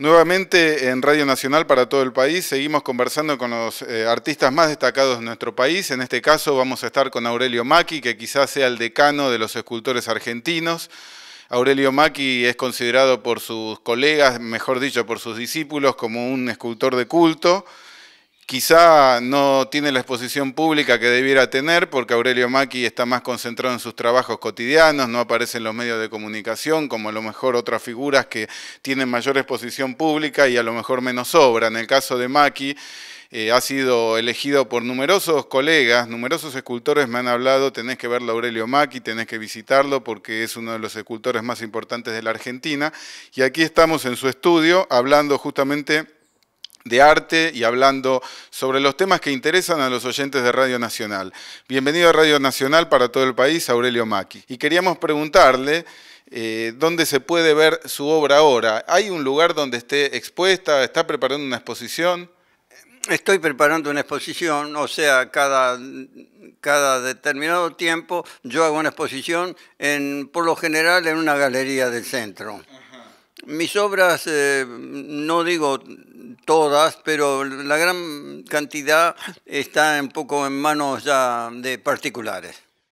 Nuevamente en Radio Nacional para todo el país seguimos conversando con los eh, artistas más destacados de nuestro país. En este caso vamos a estar con Aurelio Macchi, que quizás sea el decano de los escultores argentinos. Aurelio Macchi es considerado por sus colegas, mejor dicho, por sus discípulos, como un escultor de culto. Quizá no tiene la exposición pública que debiera tener porque Aurelio Macchi está más concentrado en sus trabajos cotidianos, no aparece en los medios de comunicación como a lo mejor otras figuras que tienen mayor exposición pública y a lo mejor menos obra. En el caso de Macchi eh, ha sido elegido por numerosos colegas, numerosos escultores me han hablado, tenés que verlo Aurelio Macchi, tenés que visitarlo porque es uno de los escultores más importantes de la Argentina. Y aquí estamos en su estudio hablando justamente de arte y hablando sobre los temas que interesan a los oyentes de Radio Nacional. Bienvenido a Radio Nacional para todo el país, Aurelio maki. Y queríamos preguntarle eh, dónde se puede ver su obra ahora. ¿Hay un lugar donde esté expuesta? ¿Está preparando una exposición? Estoy preparando una exposición, o sea, cada, cada determinado tiempo yo hago una exposición, en, por lo general en una galería del centro. Mis obras, eh, no digo todas, pero la gran cantidad está un poco en manos ya de particulares.